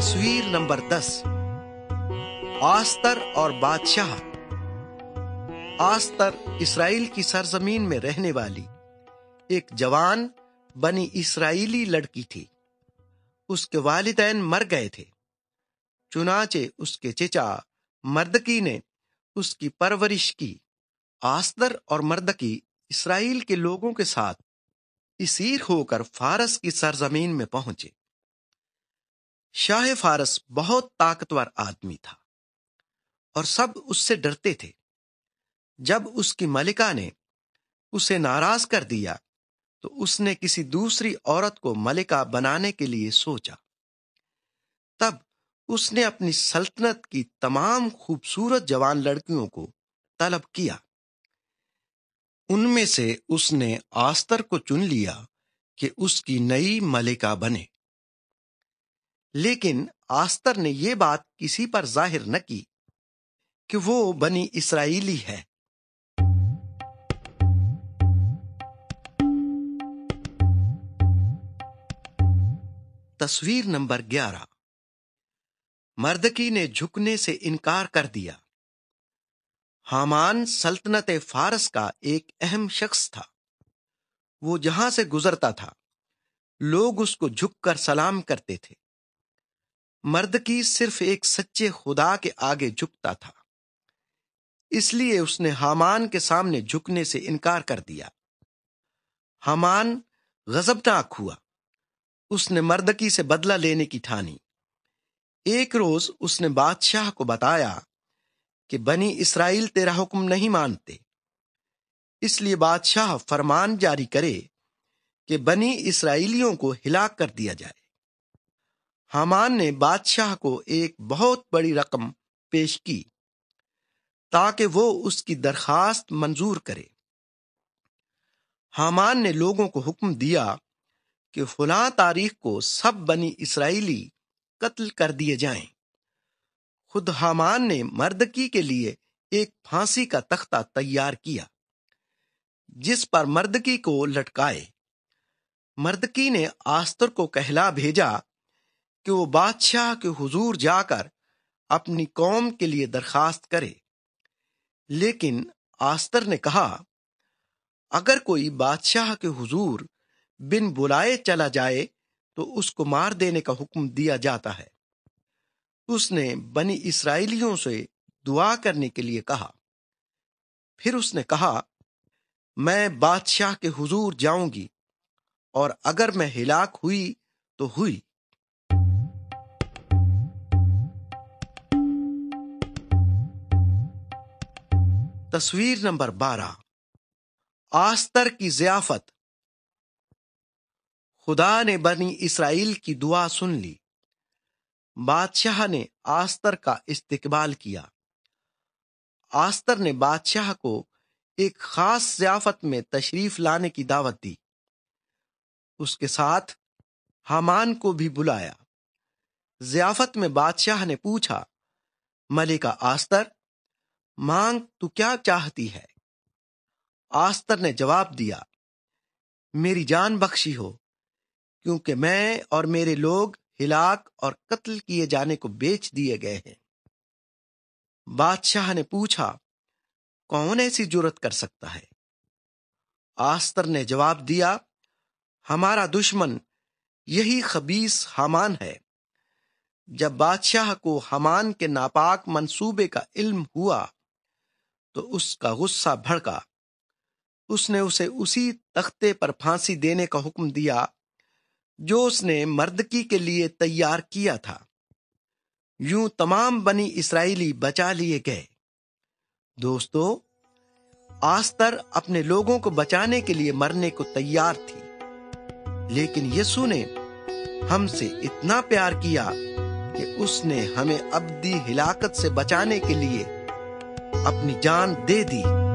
तस्वीर नंबर दस आस्तर और बादशाह आस्तर इसराइल की सरजमीन में रहने वाली एक जवान बनी इसराइली लड़की थी उसके वालिदैन मर गए थे चुनाचे उसके चेचा मर्दकी ने उसकी परवरिश की आस्तर और मर्दकी इसराइल के लोगों के साथ इसीर होकर फारस की सरजमीन में पहुंचे शाह फारस बहुत ताकतवर आदमी था और सब उससे डरते थे जब उसकी मलिका ने उसे नाराज कर दिया तो उसने किसी दूसरी औरत को मलिका बनाने के लिए सोचा तब उसने अपनी सल्तनत की तमाम खूबसूरत जवान लड़कियों को तलब किया उनमें से उसने आस्तर को चुन लिया कि उसकी नई मलिका बने लेकिन आस्तर ने यह बात किसी पर जाहिर न की कि वो बनी इसराइली है तस्वीर नंबर ग्यारह मर्दकी ने झुकने से इनकार कर दिया हामान सल्तनत फारस का एक अहम शख्स था वो जहां से गुजरता था लोग उसको झुककर सलाम करते थे मर्द की सिर्फ एक सच्चे खुदा के आगे झुकता था इसलिए उसने हमान के सामने झुकने से इनकार कर दिया हमान गजबनाक हुआ उसने मर्दकी से बदला लेने की ठानी एक रोज उसने बादशाह को बताया कि बनी इसराइल तेरा हुक्म नहीं मानते इसलिए बादशाह फरमान जारी करे कि बनी इसराइलियों को हिला कर दिया जाए हमान ने बादशाह को एक बहुत बड़ी रकम पेश की ताकि वो उसकी दरखास्त मंजूर करे हमान ने लोगों को हुक्म दिया कि फुला तारीख को सब बनी इसराइली कत्ल कर दिए जाएं। खुद हमान ने मर्दकी के लिए एक फांसी का तख्ता तैयार किया जिस पर मर्दकी को लटकाए मर्दकी ने आस्तर को कहला भेजा कि वो बादशाह के हुजूर जाकर अपनी कौम के लिए दरखास्त करे लेकिन आस्तर ने कहा अगर कोई बादशाह के हुजूर बिन बुलाए चला जाए तो उसको मार देने का हुक्म दिया जाता है उसने बनी इसराइलियों से दुआ करने के लिए कहा फिर उसने कहा मैं बादशाह के हुजूर जाऊंगी और अगर मैं हिलाक हुई तो हुई तस्वीर नंबर बारह आस्तर की जियाफत खुदा ने बनी इसराइल की दुआ सुन ली बादशाह ने आस्तर का इस्तकबाल किया आस्तर ने बादशाह को एक खास जियाफत में तशरीफ लाने की दावत दी उसके साथ हमान को भी बुलाया जियाफत में बादशाह ने पूछा मलिका आस्तर मांग तू क्या चाहती है आस्तर ने जवाब दिया मेरी जान बख्शी हो क्योंकि मैं और मेरे लोग हिलाक और कत्ल किए जाने को बेच दिए गए हैं बादशाह ने पूछा कौन ऐसी जरूरत कर सकता है आस्तर ने जवाब दिया हमारा दुश्मन यही खबीस हमान है जब बादशाह को हमान के नापाक मंसूबे का इल्म हुआ तो उसका गुस्सा भड़का उसने उसे उसी तख्ते पर फांसी देने का हुक्म दिया जो उसने मर्दकी के लिए तैयार किया था यूं तमाम बनी इसराइली बचा लिए गए दोस्तों आस्तर अपने लोगों को बचाने के लिए मरने को तैयार थी लेकिन यीशु ने हमसे इतना प्यार किया कि उसने हमें अब्दी हिलाकत से बचाने के लिए अपनी जान दे दी